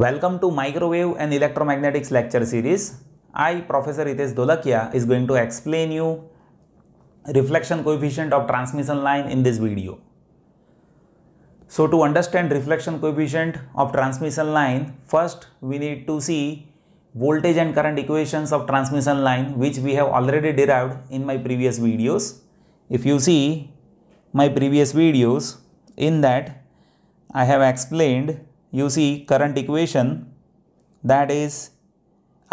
Welcome to Microwave and Electromagnetics lecture series. I, Professor Ites Dolakia, is going to explain you reflection coefficient of transmission line in this video. So to understand reflection coefficient of transmission line, first we need to see voltage and current equations of transmission line which we have already derived in my previous videos. If you see my previous videos, in that I have explained you see current equation that is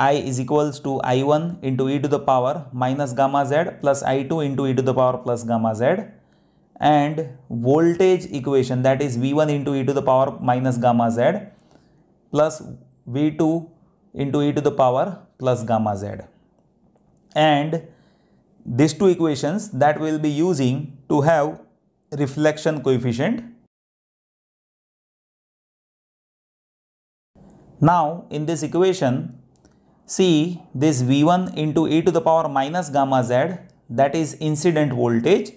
i is equals to i1 into e to the power minus gamma z plus i2 into e to the power plus gamma z and voltage equation that is v1 into e to the power minus gamma z plus v2 into e to the power plus gamma z and these two equations that we will be using to have reflection coefficient Now in this equation, see this V1 into e to the power minus gamma z that is incident voltage.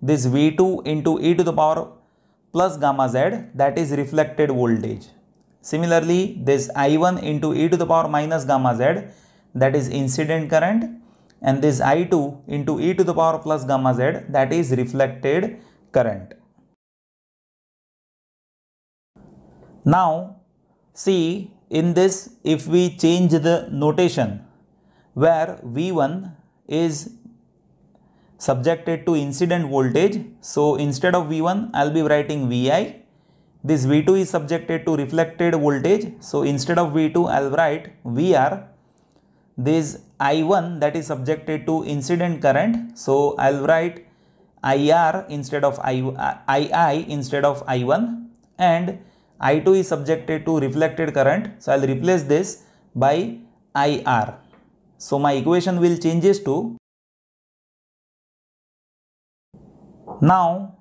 This V2 into e to the power plus gamma z that is reflected voltage. Similarly, this I1 into e to the power minus gamma z that is incident current and this I2 into e to the power plus gamma z that is reflected current. Now See, in this, if we change the notation where V1 is subjected to incident voltage, so instead of V1, I'll be writing VI. This V2 is subjected to reflected voltage, so instead of V2, I'll write VR. This I1 that is subjected to incident current, so I'll write IR instead of I, II instead of I1 and I2 is subjected to reflected current. So, I will replace this by IR. So, my equation will changes to Now,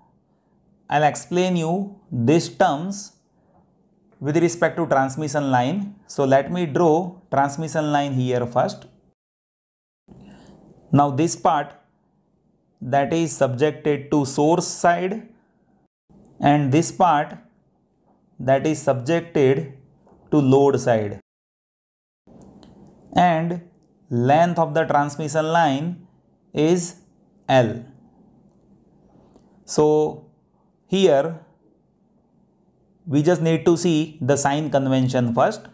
I will explain you these terms with respect to transmission line. So, let me draw transmission line here first. Now, this part that is subjected to source side and this part that is subjected to load side and length of the transmission line is L. So here we just need to see the sign convention first.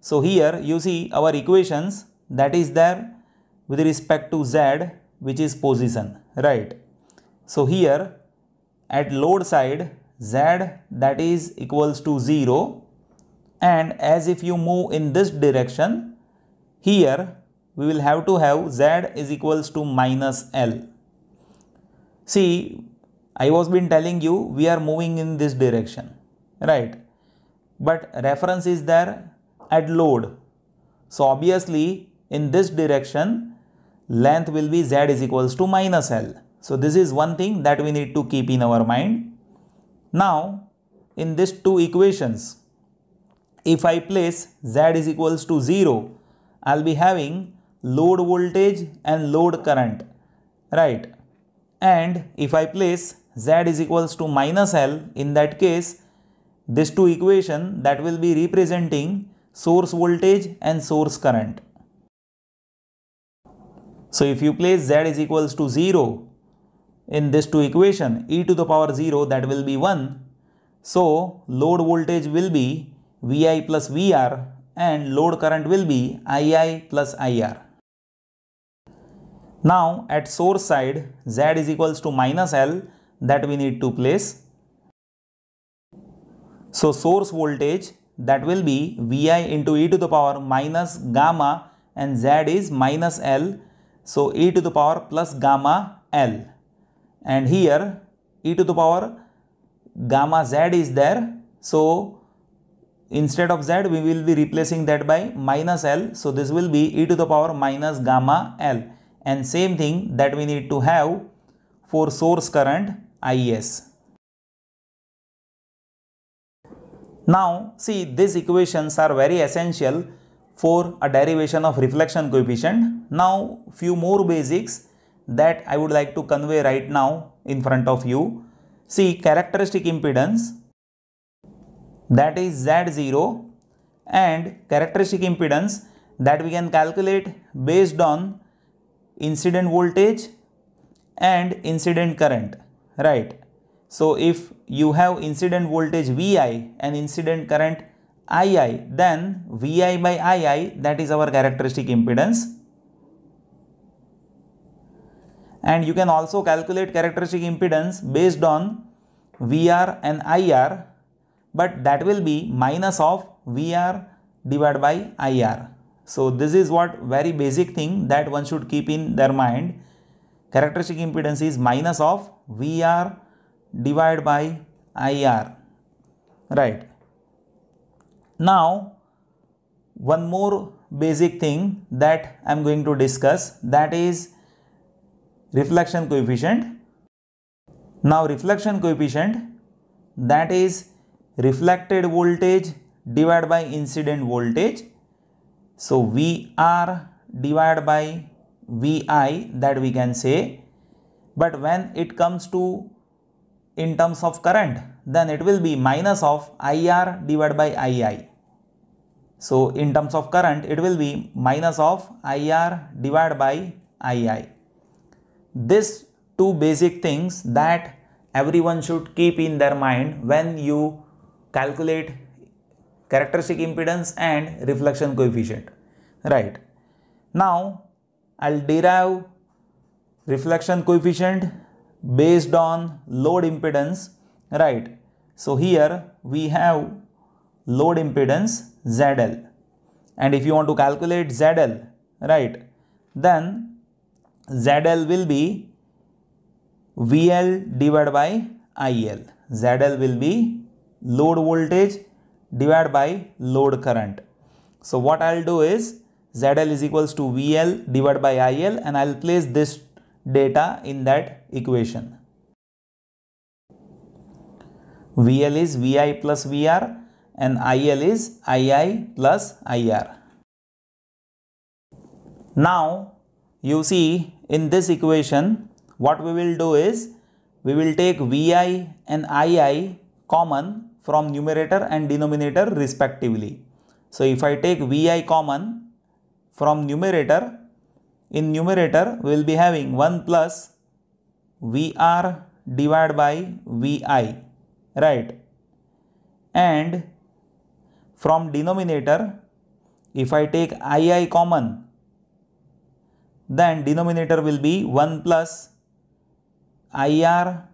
So here you see our equations that is there with respect to Z which is position right. So here at load side z that is equals to 0 and as if you move in this direction here we will have to have z is equals to minus l. See I was been telling you we are moving in this direction right but reference is there at load. So obviously in this direction length will be z is equals to minus l. So this is one thing that we need to keep in our mind now, in these two equations, if I place Z is equals to 0, I'll be having load voltage and load current, right? And if I place Z is equals to minus L, in that case, these two equations that will be representing source voltage and source current. So if you place Z is equals to 0, in this two equation e to the power 0 that will be 1. So load voltage will be Vi plus Vr and load current will be Ii plus Ir. Now at source side Z is equals to minus L that we need to place. So source voltage that will be Vi into e to the power minus gamma and Z is minus L. So e to the power plus gamma L and here e to the power gamma z is there so instead of z we will be replacing that by minus l so this will be e to the power minus gamma l and same thing that we need to have for source current is now see these equations are very essential for a derivation of reflection coefficient now few more basics that I would like to convey right now in front of you. See characteristic impedance that is Z0 and characteristic impedance that we can calculate based on incident voltage and incident current right. So if you have incident voltage Vi and incident current Ii then Vi by Ii that is our characteristic impedance and you can also calculate characteristic impedance based on VR and IR but that will be minus of VR divided by IR. So this is what very basic thing that one should keep in their mind. Characteristic impedance is minus of VR divided by IR. Right. Now one more basic thing that I am going to discuss that is reflection coefficient. Now reflection coefficient that is reflected voltage divided by incident voltage. So VR divided by VI that we can say but when it comes to in terms of current then it will be minus of IR divided by II. So in terms of current it will be minus of IR divided by II this two basic things that everyone should keep in their mind when you calculate characteristic impedance and reflection coefficient right now i'll derive reflection coefficient based on load impedance right so here we have load impedance zl and if you want to calculate zl right then ZL will be VL divided by IL. ZL will be load voltage divided by load current. So what I'll do is ZL is equals to VL divided by IL and I'll place this data in that equation. VL is VI plus VR and IL is II plus IR. Now you see in this equation, what we will do is we will take Vi and Ii common from numerator and denominator respectively. So, if I take Vi common from numerator, in numerator we will be having 1 plus Vr divided by Vi, right? And from denominator, if I take Ii common, then denominator will be 1 plus IR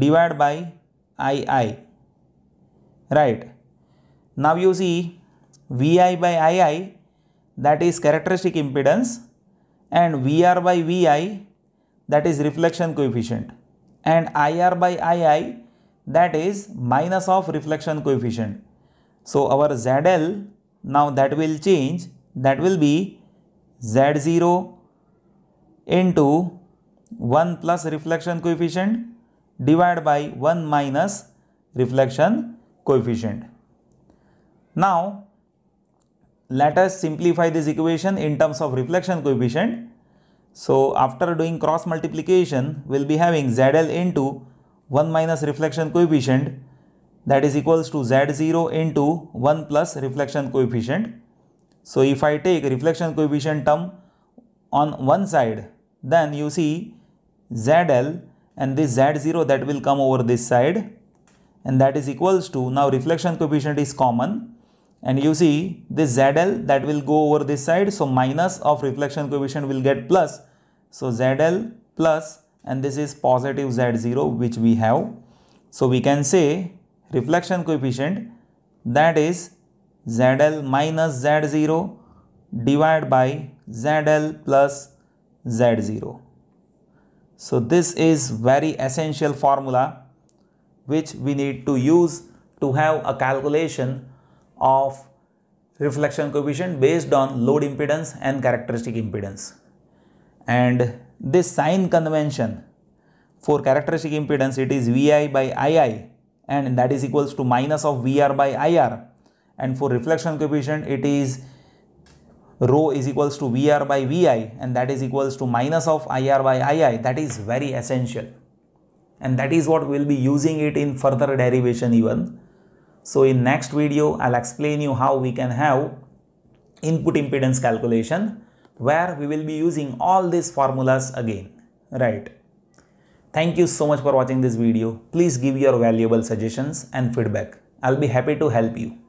divided by II. Right. Now you see VI by II that is characteristic impedance and VR by VI that is reflection coefficient and IR by II that is minus of reflection coefficient. So our ZL now that will change that will be z zero into one plus reflection coefficient divided by one minus reflection coefficient. Now let us simplify this equation in terms of reflection coefficient. So after doing cross multiplication, we'll be having ZL into 1 minus reflection coefficient that is equals to Z0 into 1 plus reflection coefficient. So if I take reflection coefficient term on one side, then you see ZL and this Z0 that will come over this side and that is equals to now reflection coefficient is common and you see this ZL that will go over this side so minus of reflection coefficient will get plus so ZL plus and this is positive Z0 which we have so we can say reflection coefficient that is ZL minus Z0 divided by ZL plus Z0. So this is very essential formula which we need to use to have a calculation of reflection coefficient based on load impedance and characteristic impedance. And this sign convention for characteristic impedance it is VI by II and that is equals to minus of VR by IR and for reflection coefficient it is rho is equals to VR by VI and that is equals to minus of IR by II that is very essential and that is what we will be using it in further derivation even. So in next video I'll explain you how we can have input impedance calculation where we will be using all these formulas again right. Thank you so much for watching this video. Please give your valuable suggestions and feedback. I'll be happy to help you.